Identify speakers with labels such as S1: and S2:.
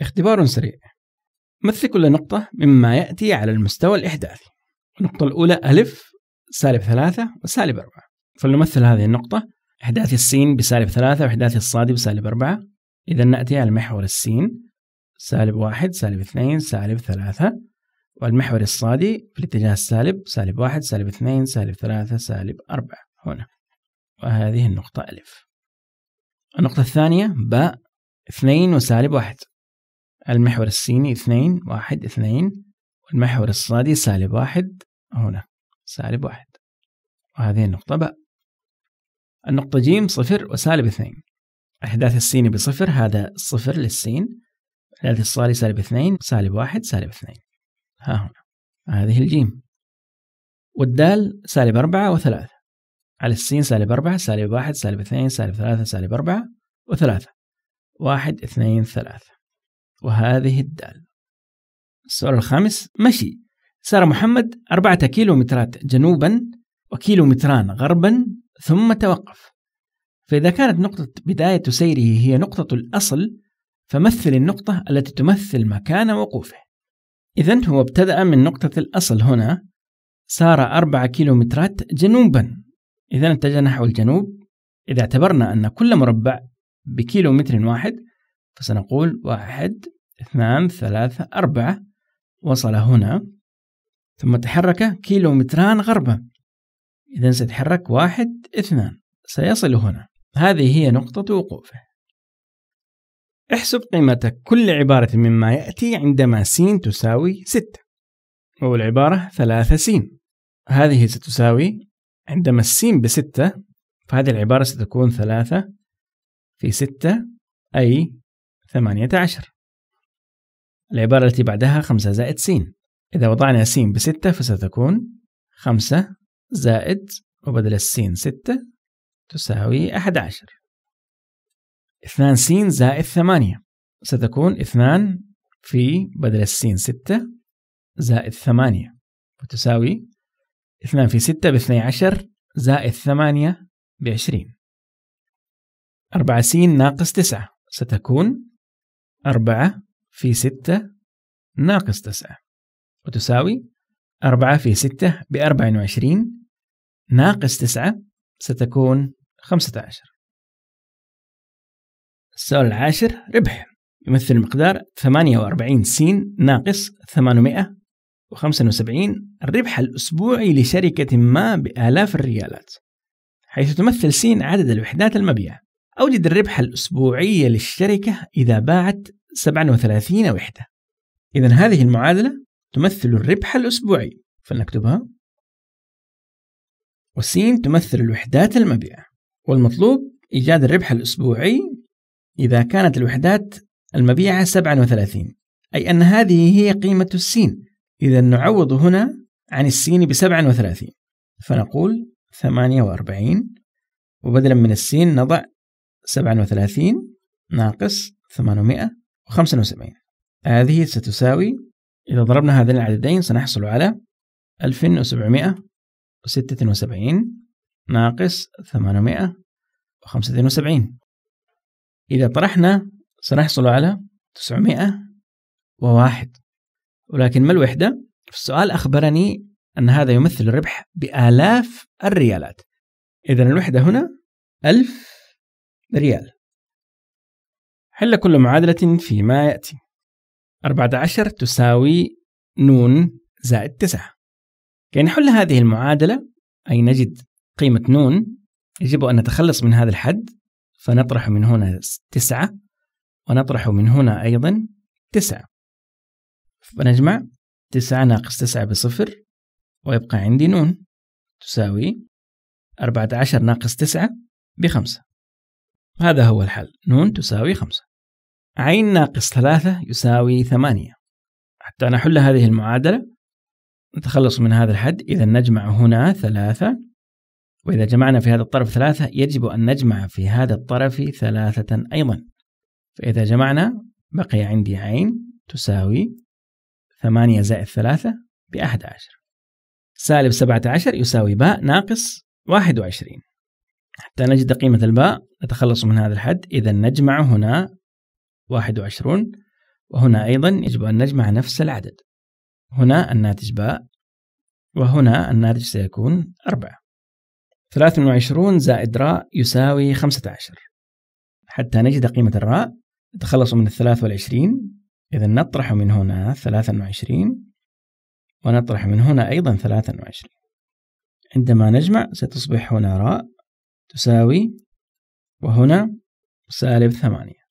S1: اختبار سريع مثل كل نقطة مما يأتي على المستوى الإحداثي النقطة الأولى ألف سالب ثلاثة وسالب أربعة فلنمثل هذه النقطة إحداث السين بسالب ثلاثة وإحداث الصاد بسالب أربعة إذا نأتي على محور السين سالب واحد سالب اثنين سالب ثلاثة والمحور الصادي في الاتجاه السالب سالب واحد سالب اثنين سالب ثلاثة سالب أربعة هنا وهذه النقطة ألف النقطة الثانية باء اثنين وسالب واحد المحور السيني اثنين واحد اثنين والمحور الصادي سالب واحد هنا سالب واحد وهذه النقطة باء النقطة جيم صفر وسالب اثنين أحداث السيني بصفر هذا صفر للسين أحداث الصادي سالب اثنين سالب واحد سالب اثنين ها هنا هذه الجيم والدال سالب أربعة وثلاثة على السين سالب أربعة سالب واحد سالب اثنين سالب ثلاثة سالب أربعة وثلاثة واحد اثنين ثلاثة وهذه الدال السؤال الخامس مشي سار محمد أربعة كيلومترات جنوبا وكيلومتران غربا ثم توقف فإذا كانت نقطة بداية سيره هي نقطة الأصل فمثل النقطة التي تمثل مكان وقوفه إذا هو ابتدأ من نقطة الأصل هنا سار أربعة كيلومترات جنوبا إذا اتجه نحو الجنوب إذا اعتبرنا أن كل مربع بكيلو متر واحد فسنقول واحد اثنان ثلاثة أربعة وصل هنا ثم تحرك كيلو متران غربا إذا سيتحرك واحد اثنان سيصل هنا هذه هي نقطة وقوفه احسب قيمة كل عبارة مما يأتي عندما س تساوي ستة والعبارة ثلاثة س هذه ستساوي عندما السين بستة فهذه العبارة ستكون ثلاثة في ستة أي ثمانية عشر العبارة التي بعدها خمسة زائد سين إذا وضعنا سين بستة فستكون خمسة زائد وبدل السين ستة تساوي أحد عشر اثنان سين زائد ثمانية ستكون اثنان في بدل السين ستة زائد ثمانية وتساوي 2 في 6 ب 12 زائد 8 ب 20 4 س ناقص 9 ستكون 4 في 6 ناقص 9 وتساوي 4 في 6 ب 24 ناقص 9 ستكون 15 السؤال العاشر ربح يمثل مقدار 48 س ناقص 800 1975 الربح الأسبوعي لشركة ما بآلاف الريالات حيث تمثل سين عدد الوحدات المبيعة أوجد الربح الأسبوعي للشركة إذا باعت 37 وحدة إذا هذه المعادلة تمثل الربح الأسبوعي فلنكتبها وسين تمثل الوحدات المبيعة والمطلوب إيجاد الربح الأسبوعي إذا كانت الوحدات المبيعة 37 أي أن هذه هي قيمة السين إذا نعوض هنا عن السين بسبعة وثلاثين فنقول ثمانية وأربعين وبدلا من السين نضع سبعة وثلاثين ناقص ثمانمائة وخمسة وسبعين هذه ستساوي إذا ضربنا هذين العددين سنحصل على ألف وسبعمائة وستة وسبعين ناقص ثمانمائة وخمسة وسبعين إذا طرحنا سنحصل على تسعمائة وواحد ولكن ما الوحدة؟ في السؤال أخبرني أن هذا يمثل الربح بآلاف الريالات إذا الوحدة هنا ألف ريال حل كل معادلة فيما يأتي 14 تساوي نون زائد 9 كي نحل هذه المعادلة أي نجد قيمة نون يجب أن نتخلص من هذا الحد فنطرح من هنا 9 ونطرح من هنا أيضا 9 فنجمع تسعة ناقص تسعة بصفر ويبقى عندي نون تساوي أربعة عشر ناقص تسعة بخمسة هذا هو الحل نون تساوي خمسة عين ناقص ثلاثة يساوي ثمانية حتى نحل هذه المعادلة نتخلص من هذا الحد إذا نجمع هنا ثلاثة وإذا جمعنا في هذا الطرف ثلاثة يجب أن نجمع في هذا الطرف ثلاثة أيضا فإذا جمعنا بقي عندي عين تساوي 8 زائد 3 ب 11 سالب 17 يساوي باء ناقص 21 حتى نجد قيمة الباء نتخلص من هذا الحد إذا نجمع هنا 21 وهنا أيضا يجب أن نجمع نفس العدد هنا الناتج باء وهنا الناتج سيكون 4 23 زائد راء يساوي 15 حتى نجد قيمة الراء نتخلص من الثلاث والعشرين إذا نطرح من هنا 23 ونطرح من هنا أيضا 23 عندما نجمع ستصبح هنا راء تساوي وهنا سالب ثمانية